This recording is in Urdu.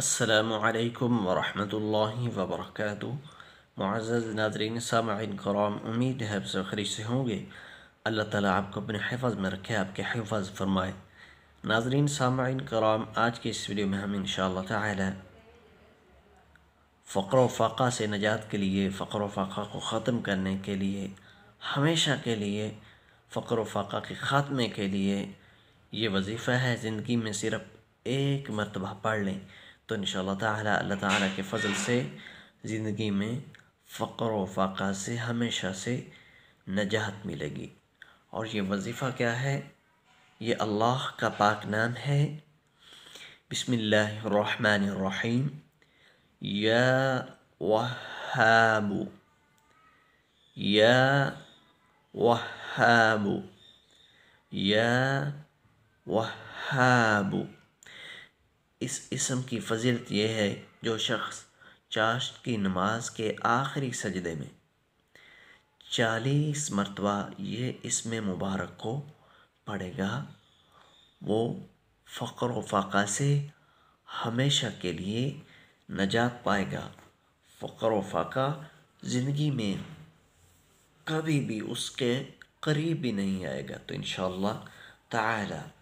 السلام علیکم ورحمۃ اللہ وبرکاتہ معزز ناظرین سامعین کرام امید ہے آپ سے خریش سے ہوں گے اللہ تعالیٰ آپ کو اپنے حفظ میں رکھے آپ کے حفاظ فرمائے ناظرین سامعین کرام آج کے اس ویڈیو میں ہم انشاءاللہ تعالی فقر و فاقہ سے نجات کے لیے فقر و فاقہ کو ختم کرنے کے لیے ہمیشہ کے لیے فقر و فاقہ کے خاتمے کے لیے یہ وظیفہ ہے زندگی میں صرف ایک مرتبہ پڑھ لیں تو ان شاء اللہ تعالیٰ اللہ تعالیٰ کے فضل سے زندگی میں فقر و فاقہ سے ہمیشہ سے نجات ملے گی اور یہ وظیفہ کیا ہے یہ اللہ کا پاک نام ہے بسم اللہ الرحمن الرحیم یا وہ حبو یا وہ یا وہ اس اسم کی فضیلت یہ ہے جو شخص چاشت کی نماز کے آخری سجدے میں چالیس مرتبہ یہ اسم مبارک کو پڑھے گا وہ فقر و فاقہ سے ہمیشہ کے لیے نجات پائے گا فقر و فاقہ زندگی میں کبھی بھی اس کے قریب بھی نہیں آئے گا تو انشاءاللہ تعالی